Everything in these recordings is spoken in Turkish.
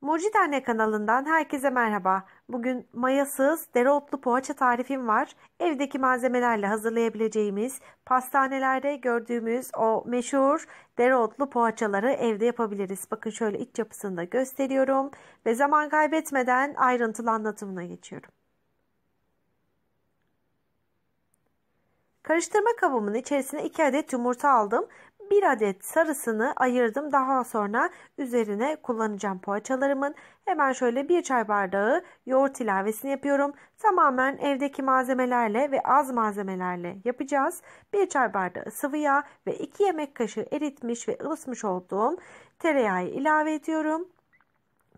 Mucitane kanalından herkese merhaba. Bugün mayasız dereotlu poğaça tarifim var. Evdeki malzemelerle hazırlayabileceğimiz, pastanelerde gördüğümüz o meşhur dereotlu poğaçaları evde yapabiliriz. Bakın şöyle iç yapısını da gösteriyorum ve zaman kaybetmeden ayrıntılı anlatımına geçiyorum. Karıştırma kabımın içerisine 2 adet yumurta aldım bir adet sarısını ayırdım. Daha sonra üzerine kullanacağım poğaçalarımın. Hemen şöyle bir çay bardağı yoğurt ilavesini yapıyorum. Tamamen evdeki malzemelerle ve az malzemelerle yapacağız. Bir çay bardağı sıvı yağ ve 2 yemek kaşığı eritmiş ve ısmış olduğum tereyağı ilave ediyorum.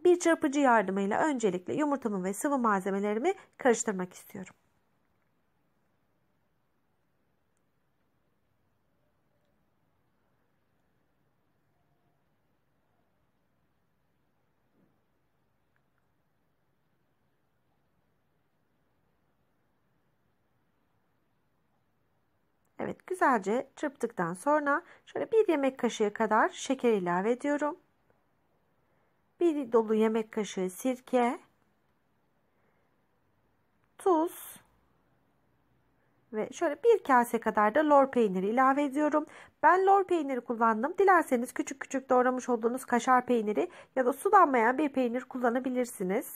Bir çırpıcı yardımıyla öncelikle yumurtamı ve sıvı malzemelerimi karıştırmak istiyorum. Evet güzelce çırptıktan sonra şöyle bir yemek kaşığı kadar şeker ilave ediyorum. Bir dolu yemek kaşığı sirke, tuz ve şöyle bir kase kadar da lor peyniri ilave ediyorum. Ben lor peyniri kullandım. Dilerseniz küçük küçük doğramış olduğunuz kaşar peyniri ya da sulanmayan bir peynir kullanabilirsiniz.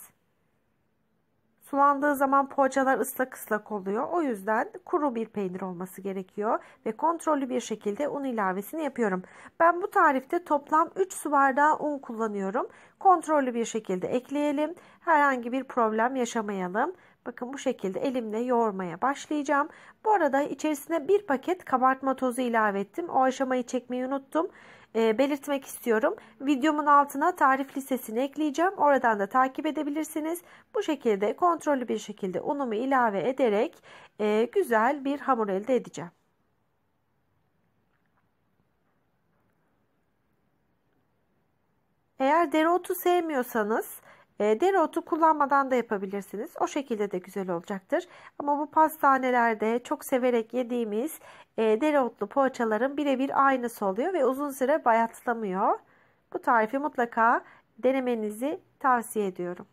Sulandığı zaman poğaçalar ıslak ıslak oluyor. O yüzden kuru bir peynir olması gerekiyor ve kontrollü bir şekilde un ilavesini yapıyorum. Ben bu tarifte toplam 3 su bardağı un kullanıyorum. Kontrollü bir şekilde ekleyelim. Herhangi bir problem yaşamayalım. Bakın bu şekilde elimle yoğurmaya başlayacağım. Bu arada içerisine bir paket kabartma tozu ilave ettim. O aşamayı çekmeyi unuttum. E, belirtmek istiyorum. Videomun altına tarif listesini ekleyeceğim. Oradan da takip edebilirsiniz. Bu şekilde kontrollü bir şekilde unumu ilave ederek e, güzel bir hamur elde edeceğim. Eğer dereotu sevmiyorsanız e, dereotu kullanmadan da yapabilirsiniz. O şekilde de güzel olacaktır. Ama bu pastanelerde çok severek yediğimiz e, dereotlu poğaçaların birebir aynısı oluyor ve uzun süre bayatlamıyor. Bu tarifi mutlaka denemenizi tavsiye ediyorum.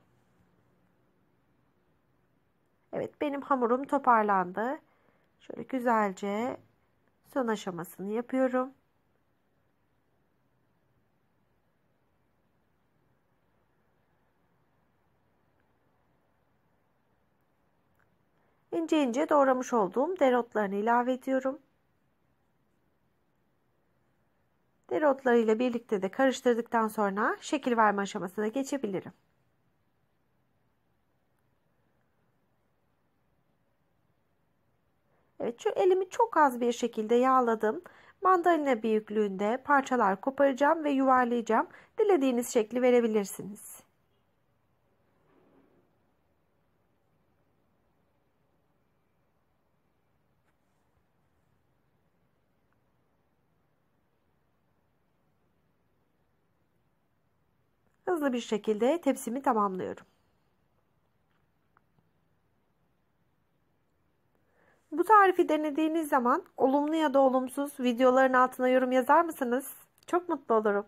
Evet benim hamurum toparlandı. Şöyle güzelce son aşamasını yapıyorum. Ince ince doğramış olduğum dereotlarını ilave ediyorum. Dereotlarıyla birlikte de karıştırdıktan sonra şekil verme aşamasına geçebilirim. Evet şu elimi çok az bir şekilde yağladım. Mandalina büyüklüğünde parçalar koparacağım ve yuvarlayacağım. Dilediğiniz şekli verebilirsiniz. Hızlı bir şekilde tepsimi tamamlıyorum. Bu tarifi denediğiniz zaman olumlu ya da olumsuz videoların altına yorum yazar mısınız? Çok mutlu olurum.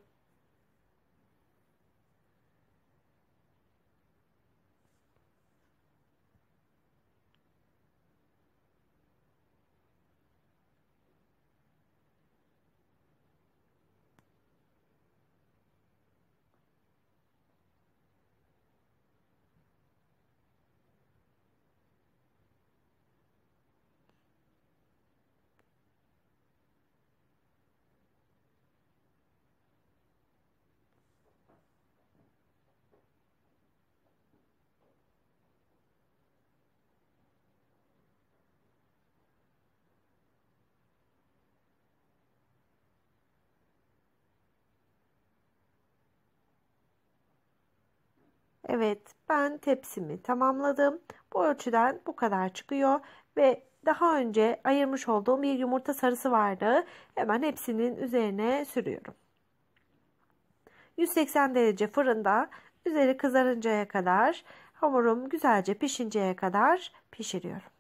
Evet ben tepsimi tamamladım. Bu ölçüden bu kadar çıkıyor ve daha önce ayırmış olduğum bir yumurta sarısı vardı. Hemen hepsinin üzerine sürüyorum. 180 derece fırında üzeri kızarıncaya kadar hamurum güzelce pişinceye kadar pişiriyorum.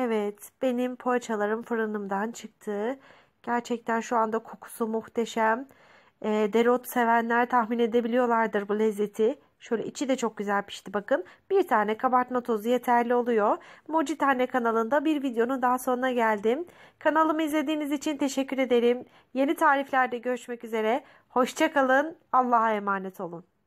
Evet, benim poğaçalarım fırınımdan çıktı. Gerçekten şu anda kokusu muhteşem. E, dereotu sevenler tahmin edebiliyorlardır bu lezzeti. Şöyle içi de çok güzel pişti bakın. Bir tane kabartma tozu yeterli oluyor. Moji Tane kanalında bir videonun daha sonuna geldim. Kanalımı izlediğiniz için teşekkür ederim. Yeni tariflerde görüşmek üzere. Hoşçakalın. Allah'a emanet olun.